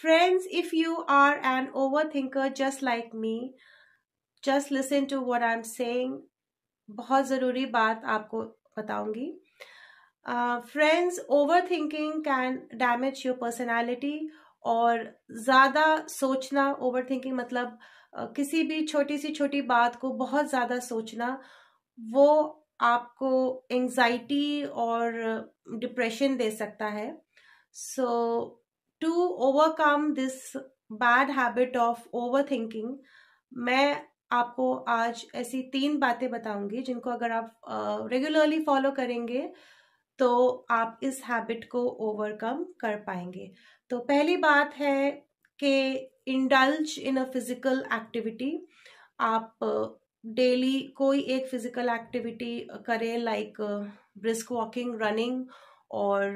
Friends, if you are an overthinker just like me, just listen to what I'm saying. बहुत ज़रूरी बात आपको बताऊंगी friends overthinking can damage your personality और ज़्यादा सोचना ओवर थिंकिंग मतलब किसी भी छोटी सी छोटी बात को बहुत ज़्यादा सोचना वो आपको एंग्जाइटी और डिप्रेशन दे सकता है so to overcome this bad habit of thinking मैं आपको आज ऐसी तीन बातें बताऊंगी जिनको अगर आप रेगुलरली uh, फॉलो करेंगे तो आप इस हैबिट को ओवरकम कर पाएंगे तो पहली बात है कि indulge in a physical activity आप डेली कोई एक फिजिकल एक्टिविटी करें लाइक ब्रिस्क वॉकिंग रनिंग और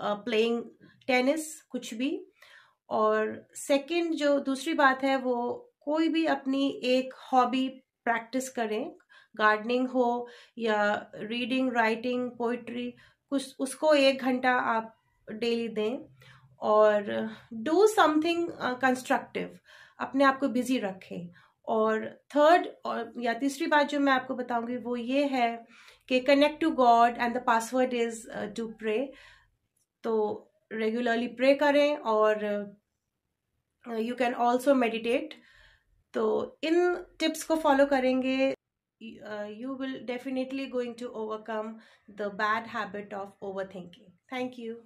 प्लेइंग टेनिस कुछ भी और सेकंड जो दूसरी बात है वो कोई भी अपनी एक हॉबी प्रैक्टिस करें गार्डनिंग हो या रीडिंग राइटिंग पोइट्री कुछ उसको एक घंटा आप डेली दें और डू समथिंग कंस्ट्रक्टिव अपने आप को बिजी रखें और थर्ड और या तीसरी बात जो मैं आपको बताऊंगी वो ये है कि connect to God and the password is to pray तो रेगुलरली प्रे करें और यू कैन ऑल्सो मेडिटेट तो इन टिप्स को फॉलो करेंगे you will definitely going to overcome the bad habit of over thinking thank you